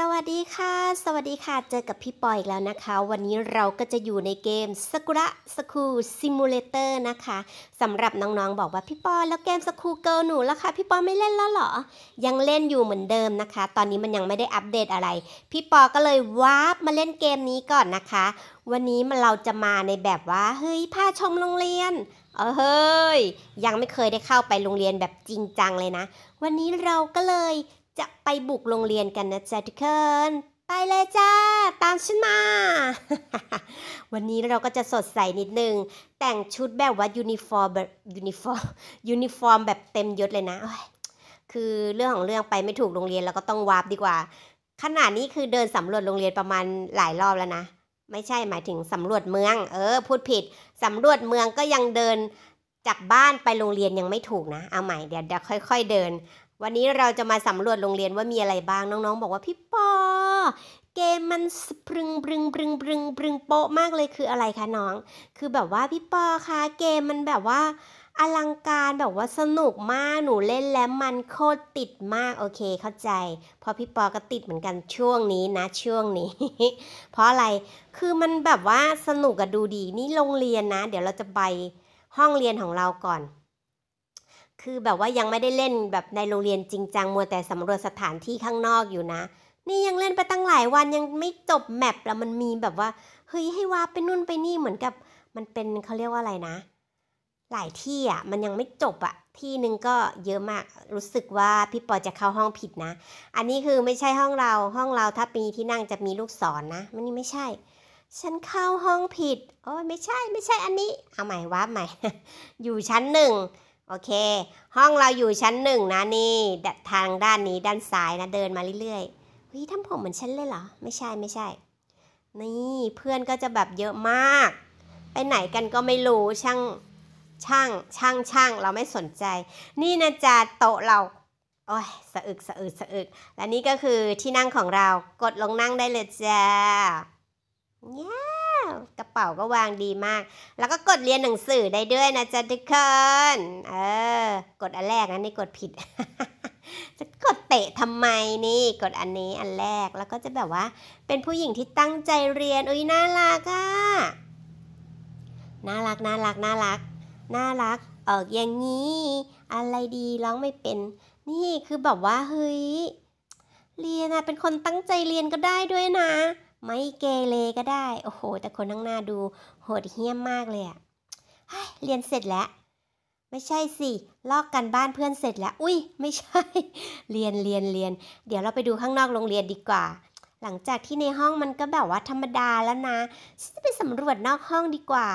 สวัสดีค่ะ สวัสดีค่ะเจอกับพี่ปอยอีกแล้วนะคะ วันนี้เราก็จะอยู่ในเกมสกุระสกูซิมูเลเตอร์นะคะสำหรับน้องๆบอกว่าพี่ปอยแล้วเกมสกูเกิลหนูแล้วค่ะพี่ปอยไม่เล่นแล้วเหรอยังเล่นอยู่เหมือนเดิมนะคะ ตอนนี้มันยังไม่ได้อัปเดตอะไร พี่ปอก็เลยวาร์ปมาเล่นเกมนี้ก่อนนะคะ วันนี้มันเราจะมาในแบบว่าเฮ้ยพาชมโรงเรียน เออเฮ้ยยังไม่เคยได้เข้าไปโรงเรียนแบบจริงจังเลยนะ วันนี้เราก็เลยจะไปบุกโรงเรียนกันนะจ๊ะทุกคนไปเลยจ้า ตามฉันมา วันนี้เราก็จะสดใสนิดนึงแต่งชุดแบบว่ายูนิฟอร์มแบบยูนิฟอร์มยูนิฟอร์มแบบเต็มยศเลยนะ คือเรื่องของเรื่องไปไม่ถูกโรงเรียนเราก็ต้องวาร์ปดีกว่าขนาดนี้คือเดินสำรวจโรงเรียนประมาณหลายรอบแล้วนะไม่ใช่หมายถึงสำรวจเมือง เออพูดผิดสำรวจเมืองก็ยังเดินจากบ้านไปโรงเรียนยังไม่ถูกนะเอาใหม่เดี๋ยวเดี๋ยวค่อย ๆเดินวันนี้เราจะมาสำรวจโรงเรียนว่ามีอะไรบ้างน้อง ๆ บอกว่าพี่ปอ เกมมันสปรึงปรึงปรึงปรึงปรึงโปะมากเลยคืออะไรคะน้อง คือแบบว่าพี่ปอคะเกมมันแบบว่าอลังการแบบว่าสนุกมากหนูเล่นแล้วมันโคตรติดมากโอเคเข้าใจพอพี่ปอก็ติดเหมือนกันช่วงนี้นะ ช่วงนี้ เพราะอะไรคือมันแบบว่าสนุกกับดูดีนี่โรงเรียนนะ เดี๋ยวเราจะไปห้องเรียนของเราก่อนคือแบบว่ายังไม่ได้เล่นแบบในโรงเรียนจริงจังมัวแต่สำรวจสถานที่ข้างนอกอยู่นะ นี่ยังเล่นไปตั้งหลายวันยังไม่จบแมปแล้วมันมีแบบว่าเฮ้ย ให้วาไปนู่นไปนี่เหมือนกับมันเป็นเขาเรียกว่าอะไรนะ หลายที่อ่ะมันยังไม่จบอ่ะที่หนึ่งก็เยอะมากรู้สึกว่าพี่ปอจะเข้าห้องผิดนะ อันนี้คือไม่ใช่ห้องเราห้องเราถ้าปีที่นั่งจะมีลูกศรนนะมันนี่ไม่ใช่ ฉันเข้าห้องผิดโอ้ยไม่ใช่ไม่ใช่อันนี้เอาใหม่ว่าใหม่ อยู่ชั้นหนึ่งโอเค ห้องเราอยู่ชั้นหนึ่งนะนี่ ทางด้านนี้ด้านซ้ายนะ เดินมาเรื่อยๆ้ย ทำผมเหมือนฉันเลยเหรอ ไม่ใช่ไม่ใช่ นี่เพื่อนก็จะแบบเยอะมาก ไปไหนกันก็ไม่รู้ช่าง ช่าง ช่างช่าง เราไม่สนใจ นี่นะจ๊ะโต๊ะเรา โอ้ยสะอึกสะอึกสะอึก และนี่ก็คือที่นั่งของเรา กดลงนั่งได้เลยจ้าเย้กระเป๋าก็วางดีมาก แล้วก็กดเรียนหนังสือได้ด้วยนะจ๊ะทุกคน เออ กดอันแรกนะนี่กดผิด จะกดเตะทำไม นี่ กดอันนี้อันแรก แล้วก็จะแบบว่า เป็นผู้หญิงที่ตั้งใจเรียนอุ้ยน่ารักอ่ะ น่ารักน่ารักน่ารักน่ารัก ออกอย่างนี้ อะไรดีร้องไม่เป็น นี่คือแบบว่าเฮ้ย เรียนอะเป็นคนตั้งใจเรียนก็ได้ด้วยนะไม่เกเรก็ได้โอ้โห แต่คนข้างหน้าดูโหดเหี้ยมมากเลยอะเรียนเสร็จแล้ว ไม่ใช่สิลอกกันบ้านเพื่อนเสร็จแล้ว อุ้ยไม่ใช่ เรียนเรียนเรียน เดี๋ยวเราไปดูข้างนอกโรงเรียนดีกว่า หลังจากที่ในห้องมันก็แบบว่าธรรมดาแล้วนะฉันจะไปสำรวจนอกห้องดีกว่า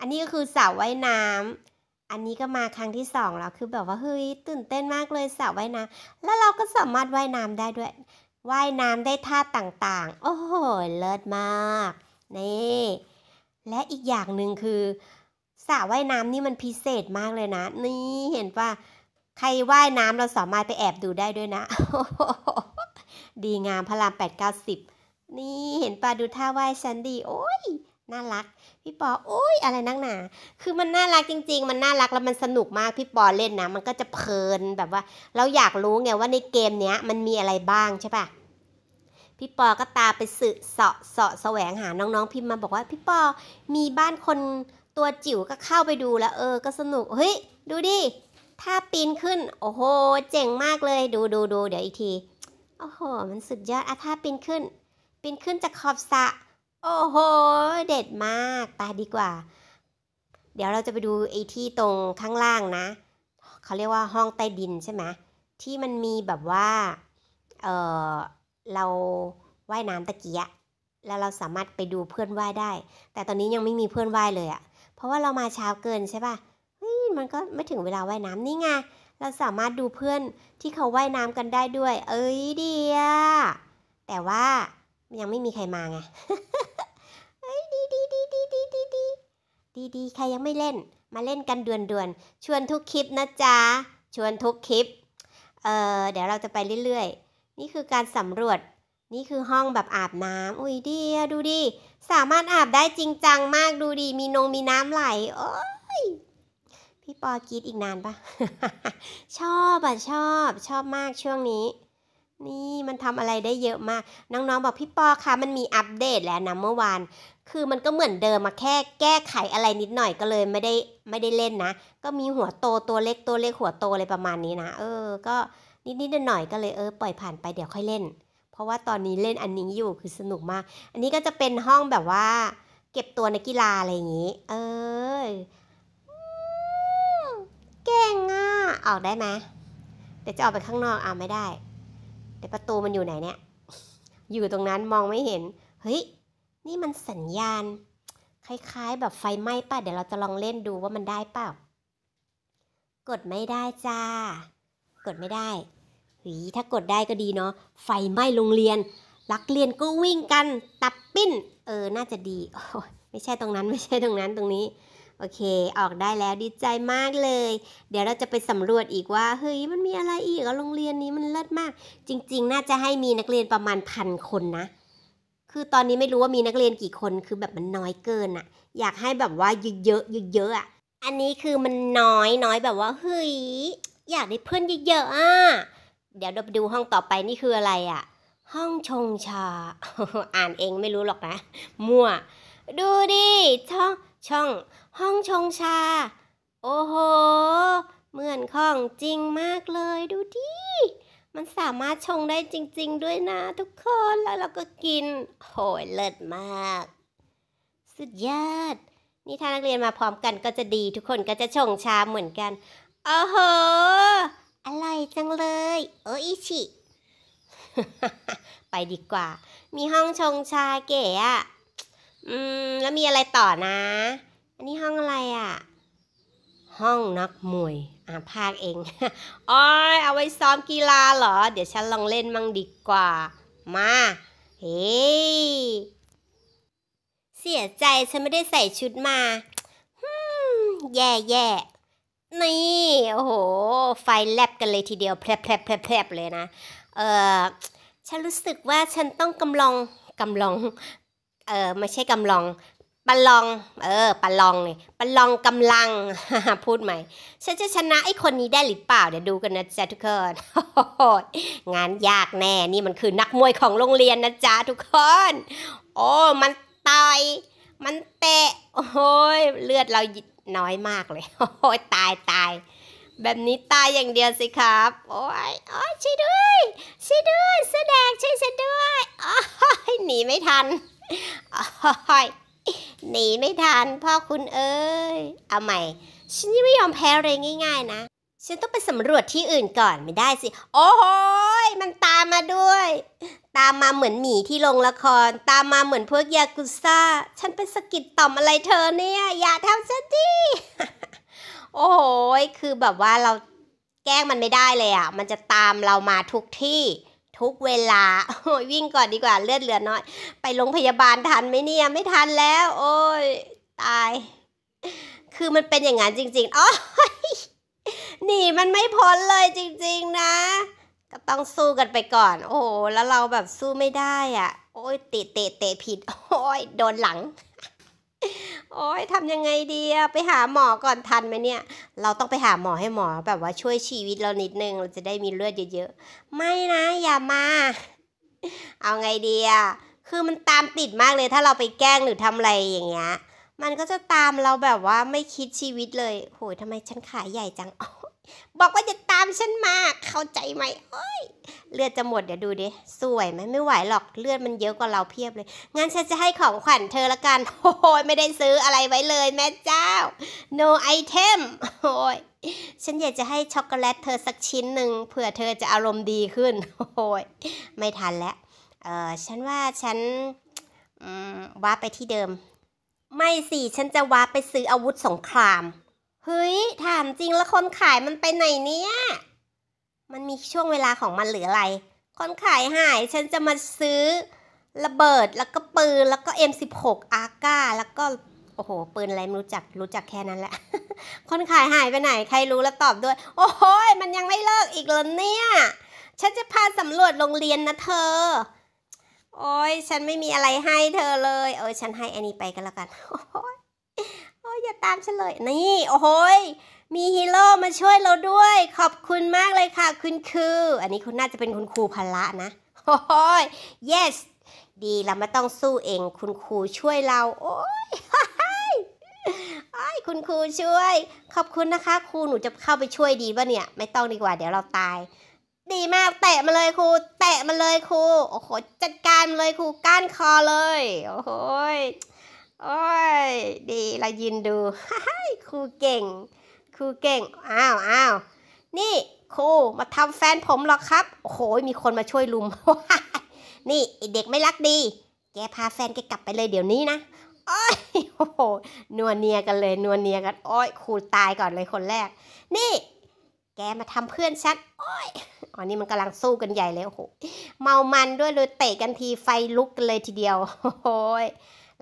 อันนี้ก็คือสระว่ายน้ำอันนี้ก็มาครั้งที่สองแล้วคือแบบว่าเฮ้ยตื่นเต้นมากเลยสระว่ายน้ำแล้วเราก็สามารถว่ายน้ำได้ด้วยว่ายน้ำได้ท่าต่างๆ โอ้โหเลิศมาก นี่ และอีกอย่างหนึ่งคือสระว่ายน้ำนี่มันพิเศษมากเลยนะ นี่เห็นป่ะ ใครว่ายน้ำเราสามารถไปแอบดูได้ด้วยนะ ดีงามพระรามแปดเก้าสิบนี่เห็นป่ะดูท่าว่ายฉันดี โอ้ย น่ารักพี่ปออุ้ย อะไรนักหนา คือมันน่ารักจริง ๆ มันน่ารักแล้วมันสนุกมาก พี่ปอเล่นนะ มันก็จะเพลินแบบว่า เราอยากรู้ไงว่าในเกมเนี้ยมันมีอะไรบ้างใช่ปะพี่ปอก็ตาไปสืบเสาะเสาะแสวงหาน้องๆพิมพ์มาบอกว่า พี่ปอ มีบ้านคนตัวจิ๋วก็เข้าไปดูแล้วเออ ก็สนุก เฮ้ย ดูดิ ถ้าปีนขึ้น โอ้โห เจ๋งมากเลย ดูดูดูเดี๋ยวอีกทีโอ้โห มันสุดยอดอะถ้าปีนขึ้น ปีนขึ้นจากขอบสระโอ้โห เด็ดมาก ไปดีกว่า เดี๋ยวเราจะไปดูไอ้ที่ตรงข้างล่างนะ เขาเรียกว่าห้องใต้ดินใช่ไหมที่มันมีแบบว่า เออเราว่ายน้ำตะเกียะแล้วเราสามารถไปดูเพื่อนว่ายได้ แต่ตอนนี้ยังไม่มีเพื่อนว่ายเลยอะ่ะ เพราะว่าเรามาเช้าเกินใช่ปะ่ะเฮ้ย มันก็ไม่ถึงเวลาว่ายน้ำนี่ไง เราสามารถดูเพื่อนที่เขาว่ายน้ำกันได้ด้วย เอ้ยเดียแต่ว่ายังไม่มีใครมาไงดีๆ ใครยังไม่เล่น มาเล่นกันด่วนๆ ชวนทุกคลิปนะจ๊ะ ชวนทุกคลิป เออเดี๋ยวเราจะไปเรื่อยๆ นี่คือการสำรวจ นี่คือห้องแบบอาบน้ำอุ้ยดีดูดิ สามารถอาบได้จริงจังมาก ดูดีมีนงมีน้ำไหลโอ้ย พี่ปอกีดอีกนานปะชอบอ่ะชอบชอบมากช่วงนี้นี่มันทำอะไรได้เยอะมากน้องๆบอกพี่ปอคะมันมีอัปเดตแล้วนะเมื่อวานคือมันก็เหมือนเดิมมาแค่แก้ไขอะไรนิดหน่อยก็เลยไม่ได้ไม่ได้เล่นนะก็มีหัวโตตัวเล็กตัวเล็กหัวโตอะไรประมาณนี้นะเออก็นิดนิดหน่อยก็เลย เออปล่อยผ่านไปเดี๋ยวค่อยเล่น เพราะว่าตอนนี้เล่นอันนี้อยู่คือสนุกมาก อันนี้ก็จะเป็นห้องแบบว่า เก็บตัวนักกีฬาอะไรอย่างนี้ เออเก่งอ่ะออกได้ไหมเดี๋ยวจะออกไปข้างนอกเอาไม่ได้แต่ประตูมันอยู่ไหนเนี่ย อยู่ตรงนั้นมองไม่เห็น เฮ้ย นี่มันสัญญาณ คล้าย ๆ แบบไฟไหม้ป่ะ เดี๋ยวเราจะลองเล่นดูว่ามันได้เปล่า กดไม่ได้จ้า กดไม่ได้หีถ้ากดได้ก็ดีเนาะ ไฟไหม้โรงเรียน รักเรียนก็วิ่งกัน ตับปิ้น เออ น่าจะดีไม่ใช่ตรงนั้น ไม่ใช่ตรงนั้นตรงนี้โอเค ออกได้แล้วดีใจมากเลย เดี๋ยวเราจะไปสำรวจอีกว่า เฮ้ย มันมีอะไรอีกโรงเรียนนี้มันเลิศมาก จริงๆ น่าจะให้มีนักเรียนประมาณพันคนนะ คือตอนนี้ไม่รู้ว่ามีนักเรียนกี่คน คือแบบมันน้อยเกินอะอยากให้แบบว่าเยอะๆเยอะๆอะอันนี้คือมันน้อยน้อยแบบว่าเฮ้ยอยากได้เพื่อนเยอะๆอ่ะเดี๋ยวเราไปดูห้องต่อไปนี่คืออะไรอะห้องชงชา อ่านเองไม่รู้หรอกนะมั่ว ดูดิ ช่อง ช่องห้องชงชา โอ้โห เหมือนของจริงมากเลย ดูดิ มันสามารถชงได้จริง ๆด้วยนะ ทุกคน แล้วเราก็กินโหยเลิศมาก สุดยอด นี่ถ้านักเรียนมาพร้อมกันก็จะดีทุกคนก็จะชงชาเหมือนกัน โอ้โห อร่อยจังเลย โออิชิ ไปดีกว่า มีห้องชงชาเก๋อะอืมแล้วมีอะไรต่อนะอันนี้ห้องอะไรอ่ะ ห้องนักมวย อ่านภาคเองอ้อย เอาไว้ซ้อมกีฬาเหรอ เดี๋ยวฉันลองเล่นมั่งดีกว่า มา เฮ้เสียใจฉันไม่ได้ใส่ชุดมาแย่แย่นี่โอ้โห ไฟแลบกันเลยทีเดียวแพรบแผลบแผลบเลยนะเออฉันรู้สึกว่าฉันต้องกำลองกำลองเออไม่ใช่กำลองปลลองเออปลลองนี่ปลลอง กำลัง พูดใหม่ฉันจะชนะไอ้คนนี้ได้หรือเปล่า เดี๋ยวดูกันนะจ๊ะทุกคนงานยากแน่นี่มันคือนักมวยของโรงเรียนนะจ๊ะทุกคน โอ้มันต่อยมันเตะโอ้ยเลือดเราน้อยมากเลยโอ้ยตายตาย แบบนี้ตายอย่างเดียวสิครับ โอ้ยโอ้ยช่วยด้วยช่วยด้วยแสดงช่วยฉันด้วยโอ้ยหนีไม่ทันโอ้ยหนีไม่ทันพ่อคุณเอ้ย เอาใหม่ ฉันยังไม่ยอมแพ้เลยง่ายๆนะ ฉันต้องไปสำรวจที่อื่นก่อนไม่ได้สิ โอ้โห มันตามมาด้วย ตามมาเหมือนหมีที่ลงละคร ตามมาเหมือนพวกยากุซ่า ฉันเป็นสกิดต่อมอะไรเธอเนี่ย อย่าทำซะดิโอ้โห คือแบบว่าเราแกล้งมันไม่ได้เลยอ่ะ มันจะตามเรามาทุกที่ทุกเวลาโอ้ยวิ่งก่อนดีกว่าเลือดเหลือน้อย ไปโรงพยาบาลทันไหมเนี่ยไม่ทันแล้ว โอ้ย ตาย คือมันเป็นอย่างนั้นจริงๆอ๋อหนีมันไม่พ้นเลยจริงๆนะ ก็ต้องสู้กันไปก่อน โอ้โหแล้วเราแบบสู้ไม่ได้อะ่ะ โอ้ย เตะเตะเตะผิดโอ้ยโดนหลังโอ้ยทำยังไงดีไปหาหมอก่อนทันไหมเนี่ย เราต้องไปหาหมอให้หมอแบบว่าช่วยชีวิตเรานิดนึง เราจะได้มีเลือดเยอะๆ ไม่นะอย่ามา เอาไงดีคือมันตามติดมากเลยถ้าเราไปแกล้งหรือทำอะไรอย่างเงี้ยมันก็จะตามเราแบบว่าไม่คิดชีวิตเลยโหยทำไมฉันขายใหญ่จังอบอกว่าจะตามฉันมาเข้าใจไหมเอ้ย เลือดจะหมดเดี๋ยวดูดิ สวยไหมไม่ไหวหรอกเลือดมันเยอะกว่าเราเพียบเลย งั้นฉันจะให้ของขวัญเธอละกันโอ้ยไม่ได้ซื้ออะไรไว้เลยแม่เจ้า no item โอ้ย ฉันอยากจะให้ช็อกโกแลตเธอสักชิ้นหนึ่งเผื่อเธอจะอารมณ์ดีขึ้น โอ้ยไม่ทันแล้ว เออฉันว่าฉันว่าไปที่เดิม ไม่สิฉันจะว่าไปซื้ออาวุธสงครามเฮ้ยถามจริงแล้วคนขายมันไปไหนเนี่ย มันมีช่วงเวลาของมันหรืออะไร คนขายหายฉันจะมาซื้อระเบิดแล้วก็ปืนแล้วก็ M16 อาก้าแล้วก็โอ้โหปืนอะไรไม่รู้จักรู้จักแค่นั้นแหละ คนขายหายไปไหน ใครรู้แล้วตอบด้วย โอ้โยมันยังไม่เลิกอีกเลวเนี่ยฉันจะพาสำรวจโรงเรียนนะเธอ โอ้ย ฉันไม่มีอะไรให้เธอเลยเออฉันให้อันนี้ไปกันแล้วกันโอ้ยอย่าตามฉันเลย นี่ โอ้โหมีฮีโร่มาช่วยเราด้วย ขอบคุณมากเลยค่ะ คุณคือ อันนี้คุณน่าจะเป็นคุณครูพละนะโอ้โห yes ดี เราไม่ต้องสู้เอง คุณครูช่วยเรา โอ้ยไอ้คุณครูช่วย ขอบคุณนะคะครู หนูจะเข้าไปช่วยดีป่ะเนี่ย ไม่ต้องดีกว่า เดี๋ยวเราตาย ดีมาก เตะมาเลยครู เตะมาเลยครู โอ้โห จัดการมเลยครูก้านคอเลย โอ้โหโอ้ย ดีเรายืนดูครูเก่งครูเก่ง อ้าวอ้าวนี่ครูมาทำแฟนผมหรอครับ โอ้โหมีคนมาช่วยลุม นี่เด็กไม่รักดี แกพาแฟนแกกลับไปเลยเดี๋ยวนี้นะ โอ้ยโอ้โหนัวเนียกันเลยนัวเนียกัน โอ้ยครูตายก่อนเลยคนแรก นี่แก มาทำเพื่อนฉันโอ้ยอ๋อนี่มันกำลังสู้กันใหญ่ เลย โอ้โห เมามันด้วยเลยเตะกันทีไฟลุกเลยทีเดียว โอ้ย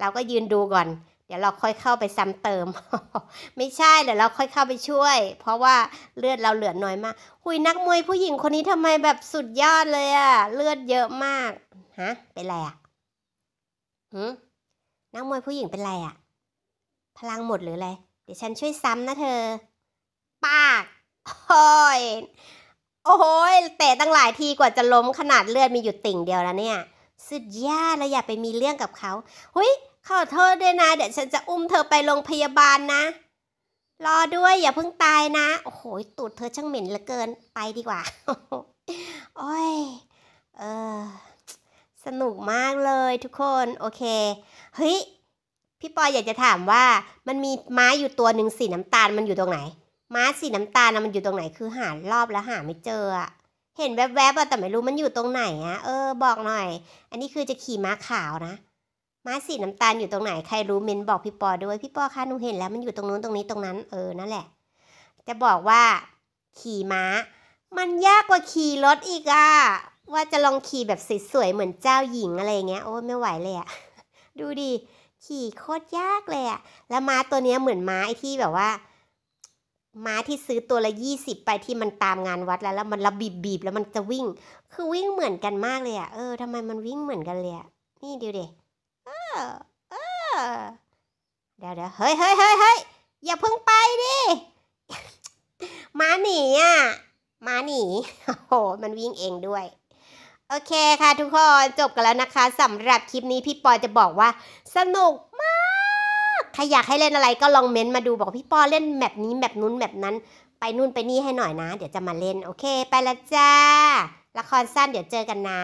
เราก็ยืนดูก่อน เดี๋ยวเราค่อยเข้าไปซ้ำเติม ไม่ใช่ เดี๋ยวเราค่อยเข้าไปช่วย เพราะว่าเลือดเราเหลือน้อยมากหุยนักมวยผู้หญิงคนนี้ทำไมแบบสุดยอดเลยอะ เลือดเยอะมาก ฮะ เป็นไรอะหืมนักมวยผู้หญิงเป็นไรอะ พลังหมดหรืออะไร เดี๋ยวฉันช่วยซ้ำนะ เธอ ปากโอ้ยโอ้โหเตะตั้งหลายทีกว่าจะล้มขนาดเลือดมีอยู่ติ่งเดียวแล้วเนี่ย สุดยอดเราอย่าไปมีเรื่องกับเขาเฮ้ยขอโทษด้วยนะ เดี๋ยวฉันจะอุ้มเธอไปโรงพยาบาลนะ รอด้วยอย่าเพิ่งตายนะ โอ้โห ตูดเธอช่างเหม็นเหลือเกิน ไปดีกว่า โอ้ย เออ สนุกมากเลยทุกคน โอเค เฮ้ย พี่ปอยอยากจะถามว่า มันมีไม้อยู่ตัวหนึ่งสีน้ำตาลมันอยู่ตรงไหนม้าสีน้ำตาลนะมันอยู่ตรงไหนคือหารอบแล้วหาไม่เจออะเห็นแวบๆอะแต่ไม่รู้มันอยู่ตรงไหนอะเออ บอกหน่อย อันนี้คือจะขี่ม้าขาวนะม้าสีน้ำตาลอยู่ตรงไหน ใครรู้เมนบอกพี่ปอด้วย พี่ปอคะหนูเห็นแล้วมันอยู่ตรงนู้นตรงนี้ตรงนั้นเออนั่นแหละ จะบอกว่า ขี่ม้า มันยากกว่าขี่รถอีกอะว่าจะลองขี่แบบสวยๆเหมือนเจ้าหญิงอะไรเงี้ยโอ้ไม่ไหวเลยอะดูดิขี่โคตรยากเลยอะแล้วม้าตัวเนี้ยเหมือนม้าไอที่แบบว่าม้าที่ซื้อตัวละยี่สิบไปที่มันตามงานวัดแล้ว แล้วมันระบีบบีบแล้วมันจะวิ่ง คือวิ่งเหมือนกันมากเลยอะ่ะเออทำไมมันวิ่งเหมือนกันเลยอะ่ะนี่เดี๋ยวเดี๋ยวเออเออเดี๋ยวเดี๋ยวเฮ้ยเฮ้ยเฮ้ยเฮ้ย อย่าเพิ่งไปดิม้าหนีอะ่ะม้าหนีโอ้โหมันวิ่งเองด้วย โอเคค่ะทุกคนจบกันแล้วนะคะสำหรับคลิปนี้พี่ปอยจะบอกว่าสนุกมากใครอยากให้เล่นอะไรก็ลองเม้นมาดูบอกพี่ปอเล่นแบบนี้แบบนู้นแบบนั้น ไปนู่นไปนี่ให้หน่อยนะเดี๋ยวจะมาเล่นโอเคไปละจ้า ละครสั้นเดี๋ยวเจอกันนะ